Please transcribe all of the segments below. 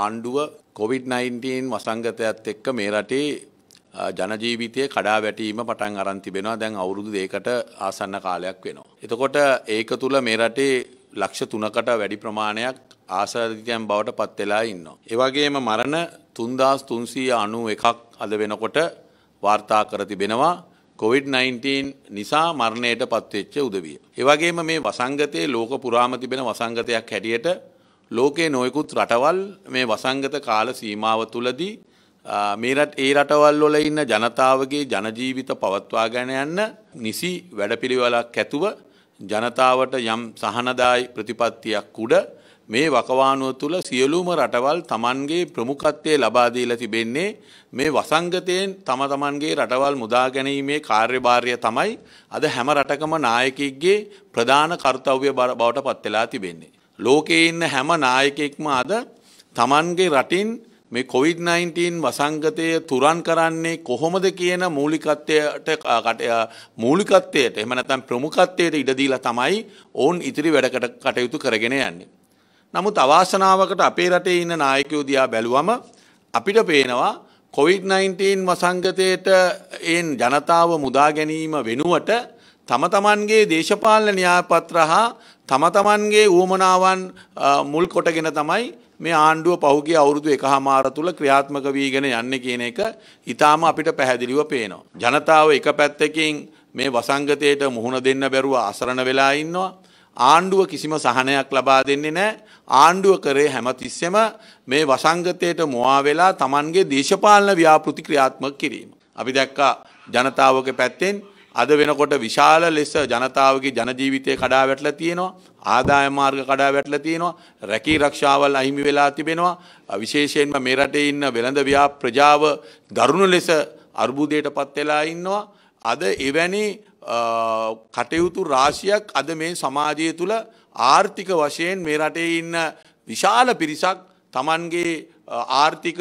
ආණ්ඩුව කොවිD-19 වසංගතයත් එක්ක මේ රටේ ජනජීවිතය කඩා වැටීම පටන් අරන්තිබෙනවා දැන් අවුරුදු දෙකට ආසන්න කාලයක් වෙනවා. එතකොට ඒක තුළ මේ රටේ ලක්ෂ තුනකට වැඩි ප්‍රමාණයක් ආසාධිතයන් බවට පත්වෙලා ඉන්නවා. එවගේම මරණ තුන්දස් තුන්සී අනු එකක් අද වෙනකොට වාර්තා කර තිබෙනවා COVID-19 නිසා මරණයට පත්වෙච්ච උදවිය. එවගේම මේ වසංගතයේ ලෝක පුරාම තිබෙන වසංගතයක් හැටියට ලෝකයේ නොයකුත් රටවල් මේ වසංගත කාල සීමාව තුලදී මේ රට ඒ රටවල් වල ඉන්න ජනතාවගේ ජනජීවිත පවත්වා ගෙන යන්න නිසි වැඩපිළිවෙලක් ඇතුව ජනතාවට යම් සහනදායි ප්‍රතිපත්තියක් උඩ මේ වකවානුව තුළ සියලුම රටවල් තමන්ගේ ප්‍රමුඛත්වය ලබා දීලා තිබෙන්නේ මේ වසංගතයෙන් තම තමන්ගේ රටවල් මුදා ගැනීමේ කාර්යභාරය තමයි අද හැම රටකම නායකයෙක්ගේ ප්‍රධාන කර්තව්‍ය බවට පත් වෙලා තිබෙන්නේ ලෝකයේ ඉන්න හැම නායකෙක්ම අද තමන්ගේ රටින් මේ කොවිD-19 වසංගතය තුරන් කරන්නේ කොහොමද කියන මූලිකත්වයට මූලිකත්වයට එහෙම නැත්නම් ප්‍රමුඛත්වයට ඉඩ දීලා තමයි ඕන් ඉතිරි වැඩකට කටයුතු කරගෙන යන්නේ. නමුත් අවාසනාවකට අපේ රටේ ඉන්න නායකයෝ දිහා බැලුවම අපිට පේනවා කොවිD-19 වසංගතයට එන් ජනතාව මුදා ගැනීම වෙනුවට තම තමන්ගේ දේශපාලන න්‍යායපත්‍ර හා තම තමන්ගේ ඌමනාවන් මුල් කොටගෙන තමයි මේ ආණ්ඩුව පහුගේ අවුරුදු එක හමාර තුළ ක්‍රියාත්මක වීගෙන යන්න කියන එක ඉතාම අපිට පැහැදිලිව පේනවා. ජනතාව එක පැත්තකින් මේ වසංගතයට මුහුණ දෙන්න බැරුව අසරණ වෙලා ඉන්නවා. ආණ්ඩුව කිසිම සහනයක් ලබා දෙන්නේ නෑ ආණ්ඩුව කරේ හැමතිස්සෙම මේ වසංගතයට මොවා වෙලා තමන්ගේ දේශපාලන ව්‍යාපෘති ක්‍රියාත්මක කිරීම. අපි දැක්කා ජනතාවක පැත්තෙන් අද වෙනකොට විශාල ලෙස ජනතාවගේ ජනජීවිතය කඩා වැටලා තියෙනවා ආදාය මාර්ග කඩා වැටලා තියෙනවා රැකී රක්ෂාවල් අහිමි වෙලා තිබෙනවා විශේෂයෙන්ම මේ රටේ ඉන්න වෙළඳ ව්‍යා ප්‍රජාව දරුණු ලෙස අර්බුදයට පත් වෙලා ඉන්නවා අද එවැනි කටයුතු රාශියක් අද මේ සමාජය තුළ ආර්ථික වශයෙන් මේ රටේ ඉන්න විශාල පිරිසක් Tamanගේ ආර්ථික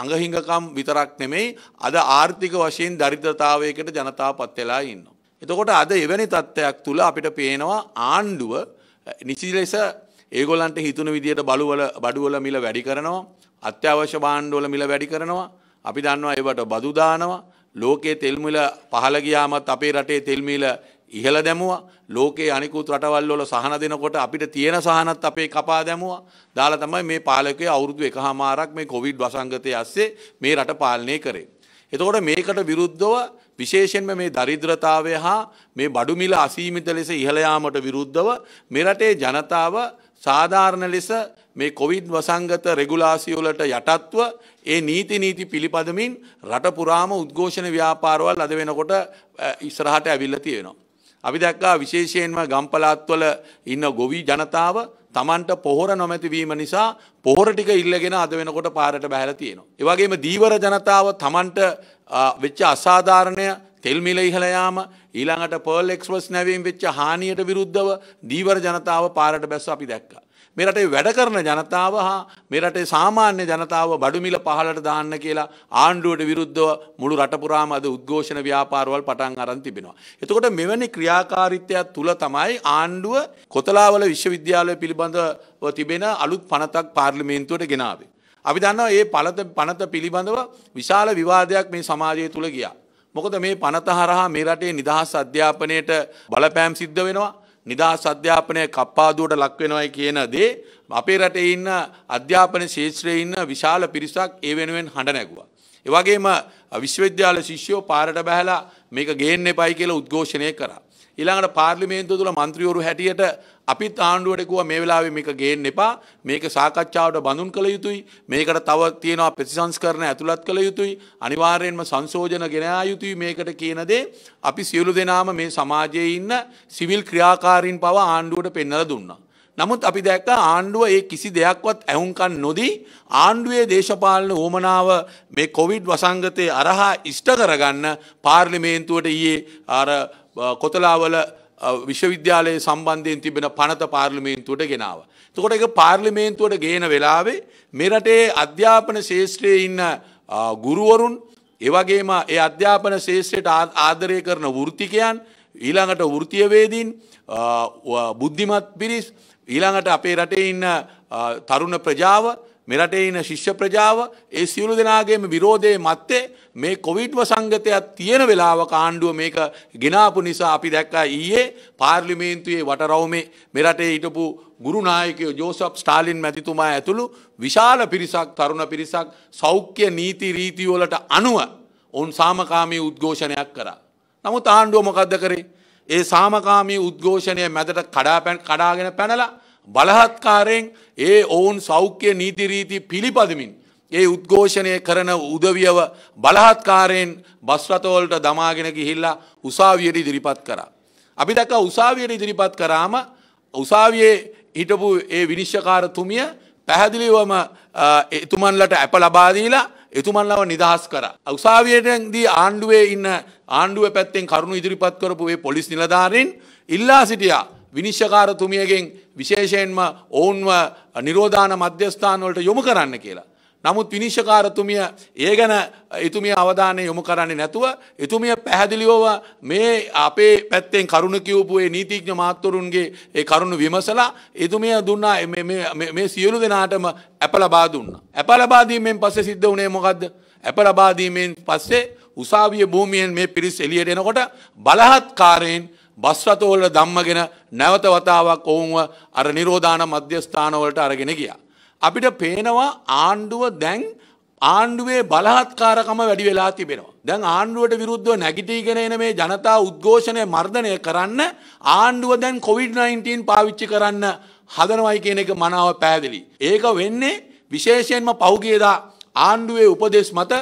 අඟහිඟකම් විතරක් නෙමෙයි අද ආර්ථික වශයෙන් දරිද්‍රතාවයකට ජනතා පත් වෙලා ඉන්න. එතකොට අද එවැනි තත්ත්වයක් තුළ අපිට පේනවා ආණ්ඩුව නිසි ලෙස ඒගොලන්ට හිතුන විදියට බලුවල බඩුවල මිල වැඩි කරනවා අත්‍යවශ්‍ය බාණ්ඩවල මිල වැඩි කරනවා අපි දන්නවා ඒවට බදු දානවා ලෝකයේ තෙල් මිල පහළ ගියාමත් අපේ රටේ තෙල් මිල ඉහළ දැමුවා ලෝකයේ අනිකුත් රටවල් වල සහන දෙනකොට අපිට තියෙන සහනත් අපේ කපා දැමුවා දාලා තමයි මේ පාලකය අවුරුදු එකහමාරක් මේ කොවිඩ් වසංගතය ඇස්සේ මේ රට පාලනය කරේ. එතකොට මේකට විරුද්ධව විශේෂයෙන්ම මේ දරිද්‍රතාවය හා මේ බඩු මිල අසීමිත ලෙස ඉහළ යාමට විරුද්ධව මේ රටේ ජනතාව සාධාරණ ලෙස මේ කොවිඩ් වසංගත රෙගුලාසි වලට යටත්ව ඒ නීති නීති පිළිපදමින් රට පුරාම උද්ඝෝෂණ ව්‍යාපාරවල් අද වෙනකොට ඉස්සරහට ඇවිල්ලා තියෙනවා. අපි දැක්කා විශේෂයෙන්ම ගම්පලාත්වල ඉන්න ගොවී ජනතාව තමන්ට පොහොර නොමැතිවීම නිසා පොහොර ටික ඉල්ලගෙන අද වෙනකොට පාරට බැහැලා තියෙනවා. ඒ වගේම දීවර ජනතාව තමන්ට වෙච්ච අසාධාරණය තෙල් මිල ඉහළ යාම ඊළඟට පර්ල් එක්ස්ප්‍රස් නැවීම වෙච්ච හානියට විරුද්ධව දීවර ජනතාව පාරට බැස්ස අපි දැක්කා. මේ රටේ වැඩ කරන ජනතාව හා මේ රටේ සාමාන්‍ය ජනතාව බඩුමිල පහලට දාන්න කියලා ආණ්ඩුවට විරුද්ධව මුළු රට පුරාම අද උද්ඝෝෂණ ව්‍යාපාරවල් පටන් අරන් තිබෙනවා. එතකොට මෙවැනි ක්‍රියාකාරීත්වයක් තුල තමයි ආණ්ඩුව කොතලාවල විශ්වවිද්‍යාලය පිළිබඳව තිබෙන අලුත් පනතක් පාර්ලිමේන්තුවට ගෙනාවේ. අපි දන්නවා ඒ පළත පනත පිළිබඳව විශාල විවාදයක් මේ සමාජය තුළ ගියා. මොකද මේ පනත හරහා මේ රටේ නිදහස් අධ්‍යාපනයට බලපෑම් සිද්ධ වෙනවා. නිදහස් අධ්‍යාපනය කප්පාදුවට ලක්වෙනවයි කියන දේ අපේ රටේ ඉන්න අධ්‍යාපන ශේත්‍රයේ ඉන්න විශාල පිරිසක් ඒ වෙනුවෙන් හඬ නැගුවා. ඒ වගේම විශ්වවිද්‍යාල ශිෂ්‍යෝ පාරට බැහැලා මේක ගේන්න එපයි කියලා උද්ඝෝෂණය කරා. ඊළඟට පාර්ලිමේන්තුව තුළ මන්ත්‍රීවරු හැටියට අපිත් ආණ්ඩුවට කිව්වා මේ වෙලාවේ මේක ගේන්න එපා මේක සාකච්ඡාවට බඳුන් කළ යුතුයි මේකට තව තියෙනවා ප්‍රතිසංස්කරණ ඇතුළත් කළ යුතුයි අනිවාර්යයෙන්ම සංශෝධන ගෙන ආ යුතුයි මේකට කියන දේ අපි සියලු දෙනාම මේ සමාජයේ ඉන්න සිවිල් ක්‍රියාකාරීන් පව ආණ්ඩුවට පෙන්වලා දුන්නා නමුත් අපි දැක්ක ආණ්ඩුව ඒ කිසි දෙයක්වත් ඇහුම්කන් නොදී ආණ්ඩුවේ දේශපාලන ඕමනාව මේ කොවිඩ් වසංගතය අරහා ඉෂ්ට කරගන්න පාර්ලිමේන්තුවට ඊයේ අර කොතලාවල විශ්වවිද්‍යාලයේ සම්බන්ධයෙන් තිබෙන පනත පාර්ලිමේන්තුවට ගෙනාව. තකොට එක පාර්ලිමේන්තුවට ගේන වෙලාවේ මෙරටේ අධ්‍යාපන ශේෂත්‍රයේ ඉන්න ගුරුවරුන් එවගේම ඒ අධ්‍යාපන ශේෂත්‍රයට ආදරය කරන වෘතිකයන් ඊළඟට වෘතියවේදීන් බුද්ධිමත් පිරිස් ඊළඟට අපේ රටේ ඉන්න තරුණ ප්‍රජාව මෙරට ඉන ශිෂ්‍ය ප්‍රජාව ඒ සියලු දෙනාගේම විරෝධය මත්තේ මේ කොවිඩ්ව සංගතයක් තියෙන වෙලාව කාණ්ඩුව මේක ගෙනාපු නිසා අපි දැක්කා ඊයේ පාර්ලිමේන්තුයේ වටරවුමේ මෙරටේ හිටපු ගුරුනායකය ජෝසප් ස්ටාලින් මැතිතුමා ඇතුළු විශාල පිරිසක් තරුණ පිරිසක් සෞඛ්‍ය නීති රීතිවලට අනුව ඔවුන් සාමකාමී උද්ඝෝෂණයක් කරා. නමුත් ආණ්ඩුව මොකක්ද කරේ ඒ සාමකාමී උද්ඝෝෂණය මැදට කඩාපැන් කඩාගෙන පැනලා බලහත්කාරයෙන් ඒ ඔවුන් සෞඛ්‍ය නීතිරීති පිළිපදමින් ඒ උද්ඝෝෂණය කරන උදවියව බලහත්කාරයෙන් බස්රතවලට දමාගෙන ගිහිල්ලා උසාවියට ඉදිරිපත් කරා. අපි දැක උසාවියට ඉදිරිපත් කරාම උසාවියේ හිටපු ඒ විනිශ්්‍යකාරතුමිය පැහැදිලිවම එතුමන්ලට ඇප ලබාදීලා එතුමන්ලව නිදහස් කර. උසාවියටදී ආණ්ඩුවේ ඉන්න ආණ්ඩුව පැත්තෙන් කරුණු ඉදිරිපත් කරපු ඒ පොලිස් නිලධාරෙන් ඉල්ලා සිටියා විනිශ්ෂකාරතුමියගෙන් විශේෂයෙන්ම ඔවුන්ව නිරෝධාන මධ්‍යස්ථානවලට යොමු කරන්න කියලා. නමුත් විනිශ්ෂකාරතුමිය ඒ ගැන එතුමිය අවධානය යොමු කරන්නේ නැතුව එතුමිය පැහැදිලිෝව මේ අපේ පැත්තෙන් කරුණ කිව්පුේ නීතිඥ මාත්තුරුන්ගේ ඒ කරුණු විමසලා එතුමිය දුන්නා මේ සියලු දෙනාටම ඇප ලබා දුන්න. ඇප ලබාදීමෙන් පස්සේ සිද්ධ වනේ මොකක්ද. ඇප ලබාදීමෙන් පස්සේ උසාවිය භූමියෙන් මේ පිරිස් එලියට එනකොට බලහත්කාරයෙන් බස්රතෝල දම්මගෙන නැවත වතාවක් ඔවුන්ව අර නිරෝධාන මධ්‍යස්ථානවලට අරගෙන ගිය. අපිට පේනවා ආණ්ඩුව දැන් ආණ්ඩුවේ බලහත්කාරකම වැඩි වෙලා තිබෙනවා. දැන් ආණ්ඩුවට විරුද්ධව නැගිටීගෙන එන මේ ජනතා උද්ඝෝෂණය මර්ධනය කරන්න ආණ්ඩුව දැන් කොවිD-19 පාවිච්චි කරන්න හදනවයි කියන එක මනාව පෑදිලි. ඒක වෙන්නේ විශේෂයෙන්ම පෞගේදා ආණ්ඩුවේ උපදෙස් මත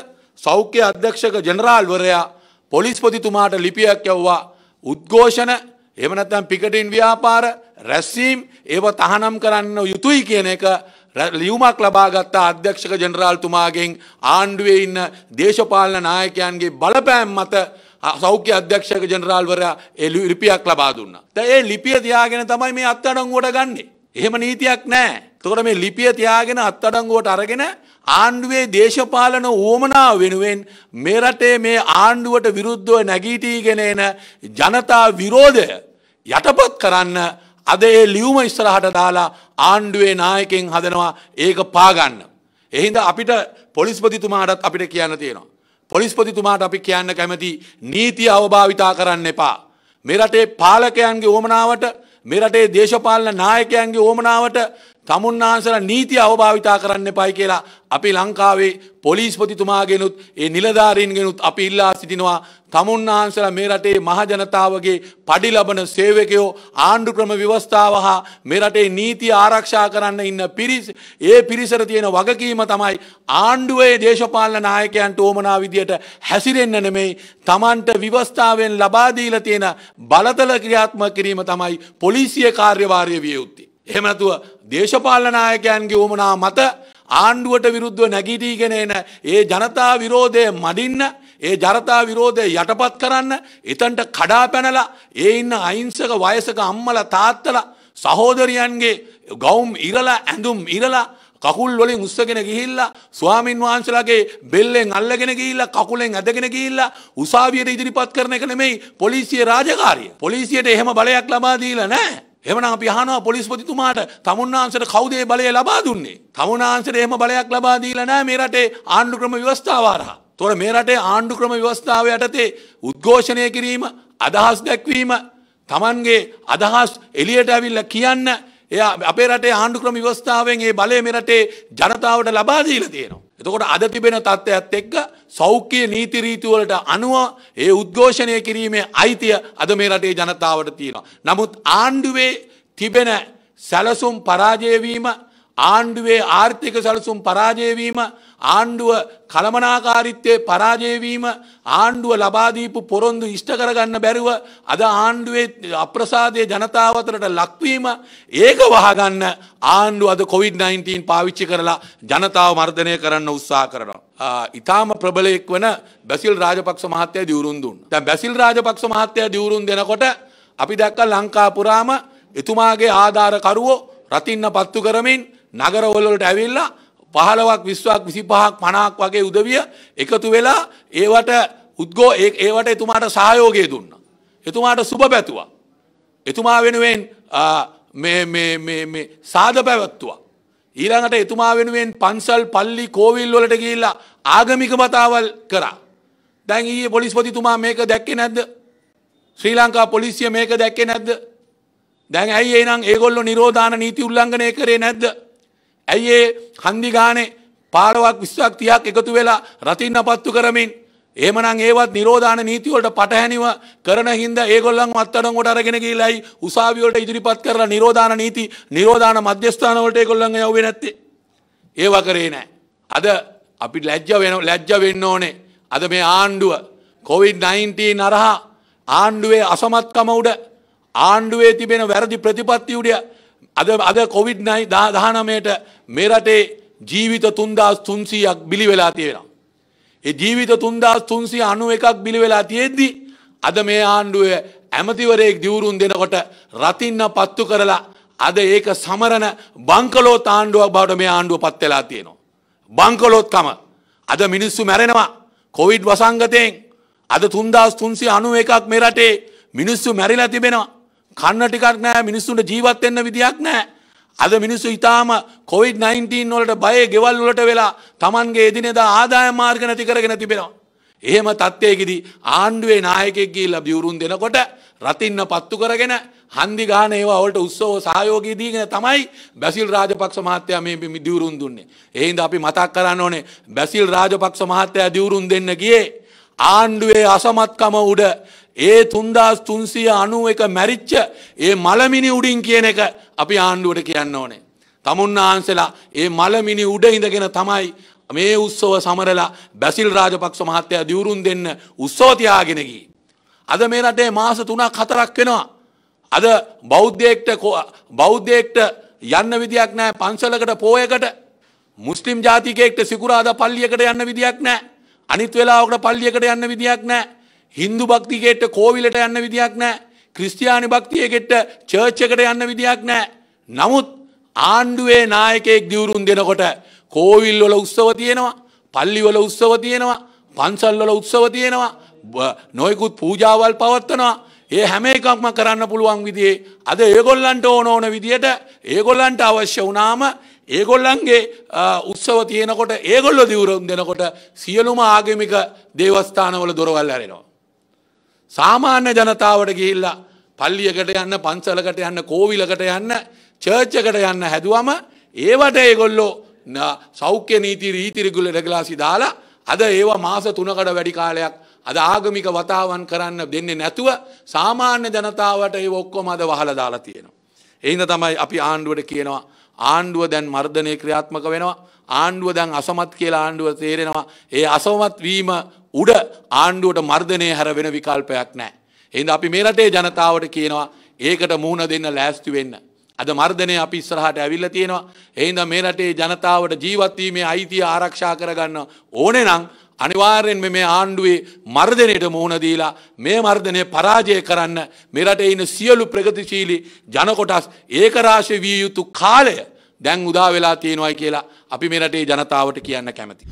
සෞඛ්‍ය අධ්‍යක්ෂක ජනරාල්වරයා පොලිස්පතිතුමාට ලිපියක් යව්වා උද්ඝෝෂණ එහෙම නැත්නම් පිකටින් ව්‍යාපාර රැස්වීම් ඒව තහනම් කරන්න යුතුයි කියන එක ලියුමක් ලබාගත්ත අධ්‍යක්ෂක ජනරාල්තුමාගෙන් ආණ්ඩුවේ ඉන්න දේශපාලන නායකයන්ගේ බලපෑම් මත සෞඛ්‍ය අධ්‍යක්ෂක ජනරාල්වරයා ඒ ලිපියක් ලබා දුන්නා. දැන් ඒ ලිපිය තියාගෙන තමයි මේ අත්අඩංගුවට ගන්නේ. එහෙම නීතියක් නෑ. තොර මේ ලිපිය තියාගෙන අත්අඩංගුවට අරගෙන ආණ්ඩුවේ දේශපාලන වුවමනාව වෙනුවෙන් මේ රටේ මේ ආණ්ඩුවට විරුද්ධව නැගීටීගෙන එන ජනතා විරෝධය යටපත් කරන්න අද ඒ ලියුම ඉස්සරහට දාලා ආණ්ඩුවේ නායකෙන් හදනවා ඒක පාගන්න. එහින්ද අපිට පොලිස්පතිතුමාටත් අපිට කියන්න තියෙනවා. පොලිස්පතිතුමාට අපි කියන්න කැමති නීති අවභාවිතා කරන්න එපා. මෙරටේ පාලකයන්ගේ ඕමනාවට මෙරටේ දේශපාලන නායකයන්ගේ ඕමනාවට තමුන්නාන්සල නීති අවභාවිතා කරන්න පයි කියලා අපි ලංකාවේ පොලිස්පතිතුමාගෙනුත් ඒ නිලධාරීන්ගෙනුත් අපි ඉල්ලා සිටිනවා තමුන්නාන්සල මේ රටේ මහජනතාවගේ පඩි ලබන සේවකයෝ ආණ්ඩු ක්‍රම ව්‍යවස්ථාව හා මේ රටේ නීති ආරක්ෂා කරන්න ඉන්න පිරිස් ඒ පිරිසර තියෙන වගකීම තමයි ආණ්ඩුවේ දේශපාලන නායකයන්ට ඕමනා විදියට හැසිරෙන්න නෙමෙයි තමන්ට ව්‍යවස්ථාවෙන් ලබාදීල තියෙන බලතල ක්‍රියාත්ම කිරීම තමයි පොලිසිය කාර්යවාරය විය යුත්තේ. එහෙම නැතුව දේශපාලන නායකයන්ගේ උමනා මත ආණ්ඩුවට විරුද්ධව නැගිටීගෙන එන ඒ ජනතා විරෝධය මඩින්න ඒ ජනතා විරෝධය යටපත් කරන්න එතන්ට කඩා පැනලා ඒ ඉන්න අහිංසක වයසක අම්මලා තාත්තලා සහෝදරියන්ගේ ගෞම් ඉරලා ඇඳුම් ඉරලා කකුල් වලින් උස්සගෙන ගිහිල්ලා ස්වාමින් වහන්සලාගේ බෙල්ලෙන් අල්ලගෙන ගිහිල්ලා කකුලෙන් ඇදගෙන ගිහිල්ලා උසාවියට ඉදිරිපත් කරන එක නෙමෙයි පොලිසිය රාජකාරිය. පොලිසියට එහෙම බලයක් ලබා දීලා නැහැ. එමන අපි අහනවා පොලිස්පතිතුමාට තමුන්නාන්සට කවුදේ බලය ලබා දුන්නේ. තමුණනාන්සට එහම බලයක් ලබා දීලනෑ මේ රටේ ආණ්ඩු ක්‍රම ව්‍යවස්ථාවාරහා. තොර මේ රටේ ආණ්ඩු ක්‍රම ව්‍යවස්ථාව යටතේ උද්ඝෝෂණය කිරීම අදහස් දැක්වීම තමන්ගේ අදහස් එලියට ඇවිල්ල කියන්න එය අපේ රටේ ආණ්ඩු ක්‍රම විවස්ථාවෙන් ඒ බලය මෙරටේ ජනතාවට ලබාදීල තියෙනවා. එතකොට අද තිබෙන තත්ත්වයක්ත් එක්ක සෞඛ්‍ය නීතිරීතිවලට අනුව ඒ උද්ඝෝෂණය කිරීමේ අයිතිය අද මේ රටේ ජනතාවට තියෙනවා. නමුත් ආණ්ඩුවේ තිබෙන සැලසුම් පරාජයවීම ආණ්ඩුවේ ආර්ථික සැලසුම් පරාජයවීම ආණ්ඩුව කළමනාකාරිත්තය පරාජයවීම ආණ්ඩුව ලබාදීපු පොරොන්දු ඉෂ්ට කරගන්න බැරිව අද ආණ්ඩුවේ අප්‍රසාදය ජනතාවතරට ලක්වීම ඒක වහගන්න ආණ්ඩුව අද කොවිD-19 පාවිච්චි කරලා ජනතාව මර්ධනය කරන්න උත්සා කරනවා. ඉතාම ප්‍රබලයෙක් වන බැසිල් රාජපක්ෂ මහත්තය දියවරුන් දුන්න. දැ බැසිල් රාජපක්ෂ මහත්තය දියවරුන් දෙනකොට අපි දැක්ක ලංකාපුරාම එතුමාගේ ආධාරකරුවෝ රතින්න පත්තු කරමින් නගරවලට ඇවිල්ලා පහලවක් විස්්වාක් විසි පහක් පණක් වගේ උදවිය එකතු වෙලා ඒවට උද්ගෝ ඒවට එතුමාට සහයෝගය දුන්න. එතුමාට සුබ පැතුවා. එතුමා වෙනුවෙන් සාධ පැවැත්තුවා. ඊළඟට එතුමා වෙනුවෙන් පන්සල් පල්ලි කෝවිල් වලට ගිල්ලා ආගමික මතාවල් කරා. දැන් ඒ පොලිස්පතිතුමා මේක දැක්කේ නැද්ද. ශ්‍රී ලංකා පොලිසිය මේක දැක්කේ නැද්ද. දැන් ඇයි ඒනම් ඒගොල්ලො නිරෝධාන නීති උල්ලංඝනය කරේ නැද්ද. ඇයි ඒ හන්දි ගානේ පාරවක් විශ්වක් තියක් එකතු වෙලා රතින් අපත්තු කරමින් ඒමනං ඒවත් නිරෝධාන නීතිවලට පටහැනිව කරන හින්ද ඒගොල්ලන් අත්තන ොට අරගෙන කියලයි උසාවියෝට ඉදිරිපත් කරලා නිරෝධාන නීති නිරෝධාන මධ්‍යස්ථානවලට ඒගොල්ලන් යව නැත්තේ. ඒව කරේ නෑ. අද අපි ලැජ්ජ වෙන ලැජ්ජ වෙන්න ඕනේ. අද මේ ආණ්ඩුව කොවිD-19 නරහා ආණ්ඩුවේ අසමත්කම උඩ ආණ්ඩුවේ තිබෙන වැරදි ප්‍රතිපත්ති උඩිය අද අද කොවිඩ් නයි දහනමයට මේ රටේ ජීවිත තුන්දස් තුන්සීයක් බිලි වෙලා තියෙනවා. ඒ ජීවිත තුන්දස් තුන්සිය අනුව එකක් බිලි වෙලා තියෙද්දි අද මේ ආණ්ඩුව ඇමතිවරයෙක් දිවුරුන් දෙනකොට රතින්න පත්තු කරලා අද ඒක සමරණ බංකලෝත් ආණ්ඩුවක් බවට මේ ආණ්ඩුව පත් වෙලා තියෙනවා. බංකලෝත්කම අද මිනිස්සු මැරෙනවා කොවිඩ් වසංගතයෙන් අද තුන්දස් තුන්සිය අනුව එකක් මේ රටේ මිනිස්සු මැරිලා තිබෙනවා. කන්න ටිකක් නෑ මිනිස්සුන්ට ජීවත් වෙන්න විදියක් නෑ. අද මිනිස්සු ඉතාම කොවිD-19 වලට බය ගෙවල් වලට වෙලා Tamanගේ එදිනෙදා ආදායම් මාර්ග නැති කරගෙන තිබෙනවා. එහෙම තත්ත්වයකදී ආණ්ඩුවේ නායකයෙක් ගිහිල්ලා බිවුරුන් දෙනකොට රතින්න පත්තු කරගෙන හන්දි ගාන ඒවා වලට උත්සව සහයෝගී දීගෙන තමයි බැසිල් රාජපක්ෂ මහත්තයා මේ දිවුරුන් දුන්නේ. ඒ හින්දා අපි මතක් කරන්න ඕනේ බැසිල් රාජපක්ෂ මහත්තයා දිවුරුන් දෙන්න ගියේ ආණ්ඩුවේ අසමත්කම උඩ ඒ තුන්දස් තුන්සිය අනුව එක මැරිච්ච ඒ මළමිනි උඩින් කියන එක අපි ආණ්ඩුවට කියන්න ඕනේ. තමුන් ආන්සෙලා ඒ මළමිනි උඩ ඉඳගෙන තමයි මේ උත්සව සමරලා බැසිල් රාජපක්ෂ මහත්තයා දියුරුන් දෙන්න උත්සෝතියාගෙනකි. අද මේ රටේ මාස තුනක් හතරක් වෙනවා. අද බෞද්ධයෙක්ට බෞද්ධයෙක්ට යන්න විදියක් නෑ පන්සලකට පෝයකට මුස්ලිම් ජාතිකයෙක්ට සිකුරාද පල්ලියකට යන්න විදියක් නෑ. අනිත් වෙලාවකට පල්ලියකට යන්න විදියක් නෑ. හින්දු භක්තිකෙට කෝවිලට යන්න විදියක් නෑ. ක්‍රිස්තියානි භක්තියකෙට චර්ච්චකට යන්න විදියක් නෑ. නමුත් ආණ්ඩුවේ නායකයෙක් දිවුරුන් දෙනකොට කෝවිල්වල උත්සව තියෙනවා පල්ලිවල උත්සව තියෙනවා පන්සල්වල උත්සව තියෙනවා නොයකුත් පූජාවල් පවත්වනවා ඒ හැම එකක්ම කරන්න පුළුවන් විදිේ අද ඒගොල්ලන්ට ඕන ඕන විදියට ඒගොල්ලන්ට අවශ්‍ය වනාම ඒගොල්ලන්ගේ උත්සව තියෙනකොට ඒගොල්ලො දිවුරුම් දෙනකොට සියලුම ආගමික දේවස්ථානවල දොරවල් ඇරෙනවා. සාමාන්‍ය ජනතාවට ගිහිල්ලා පල්ලියකට යන්න පන්සලකට යන්න කෝවිලකට යන්න චර්ච්චකට යන්න හැදුවම ඒවට ඒගොල්ලෝ සෞඛ්‍ය නීති රීතිරිගුල රගලාසි දාලා අද ඒවා මාස තුනකට වැඩි කාලයක් අද ආගමික වතාවන් කරන්න දෙන්නේ නැතුව සාමාන්‍ය ජනතාවට ඒ ඔක්කොම අද වහල දාලා තියෙනවා. එහින්ද තමයි අපි ආණ්ඩුවට කියනවා ආණ්ඩුව දැන් මර්ධනය ක්‍රියාත්මක වෙනවා ආණ්ඩුව දැන් අසමත් කියලා ආණ්ඩුව තේරෙනවා ඒ අසමත් වීම උඩ ආණ්ඩුවට මර්ධනය හැර වෙන විකල්පයක් නෑ. එහිද අපි මේ රටේ ජනතාවට කියනවා ඒකට මුහුණ දෙන්න ලෑස්ති වෙන්න. අද මර්ධනය අපි ඉස්සරහට ඇවිල්ල තියෙනවා එහින්ද මේ රටේ ජනතාවට ජීවත්වීමේ අයිතිය ආරක්ෂා කරගන්න ඕනේ නම් අනිවාර්යෙන් මේ ආණ්ඩුවේ මර්ධනයට මුහුණදීලා මේ මර්ධනය පරාජය කරන්න මෙරට ඉන්න සියලු ප්‍රගතිශීලි ජනකොටස් ඒකරාශය විය යුතු කාලය දැන් උදා වෙලා තියෙනවයි කියලා අපි මෙරටේ ජනතාවට කියන්න කැමති.